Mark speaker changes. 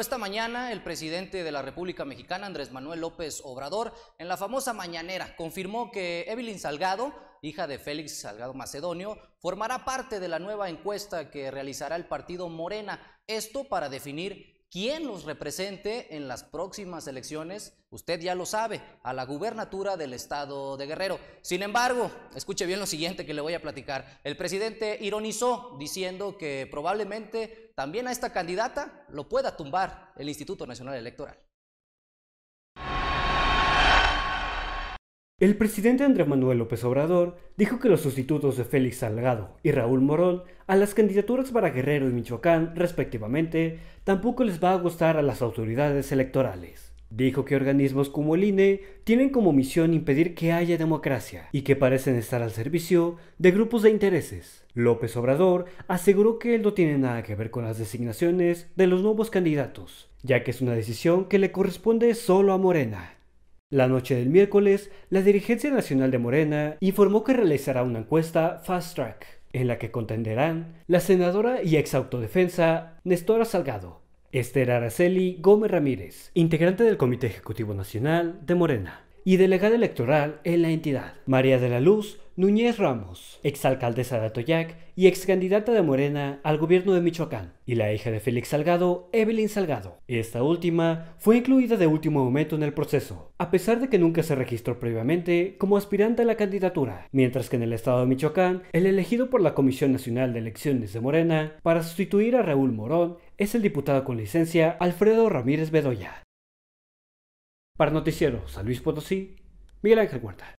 Speaker 1: Esta mañana el presidente de la República Mexicana, Andrés Manuel López Obrador, en la famosa mañanera confirmó que Evelyn Salgado, hija de Félix Salgado Macedonio, formará parte de la nueva encuesta que realizará el partido Morena, esto para definir quién los represente en las próximas elecciones, usted ya lo sabe, a la gubernatura del estado de Guerrero. Sin embargo, escuche bien lo siguiente que le voy a platicar. El presidente ironizó diciendo que probablemente también a esta candidata lo pueda tumbar el Instituto Nacional Electoral.
Speaker 2: El presidente Andrés Manuel López Obrador dijo que los sustitutos de Félix Salgado y Raúl Morón a las candidaturas para Guerrero y Michoacán, respectivamente, tampoco les va a gustar a las autoridades electorales. Dijo que organismos como el INE tienen como misión impedir que haya democracia y que parecen estar al servicio de grupos de intereses. López Obrador aseguró que él no tiene nada que ver con las designaciones de los nuevos candidatos, ya que es una decisión que le corresponde solo a Morena. La noche del miércoles, la Dirigencia Nacional de Morena informó que realizará una encuesta Fast Track, en la que contenderán la senadora y ex autodefensa Nestora Salgado, Esther Araceli Gómez Ramírez, integrante del Comité Ejecutivo Nacional de Morena y delegada electoral en la entidad. María de la Luz Núñez Ramos, exalcaldesa de Atoyac y excandidata de Morena al gobierno de Michoacán, y la hija de Félix Salgado, Evelyn Salgado. Esta última fue incluida de último momento en el proceso, a pesar de que nunca se registró previamente como aspirante a la candidatura, mientras que en el estado de Michoacán, el elegido por la Comisión Nacional de Elecciones de Morena para sustituir a Raúl Morón es el diputado con licencia Alfredo Ramírez Bedoya. Para Noticiero San Luis Potosí, Miguel Ángel Huerta.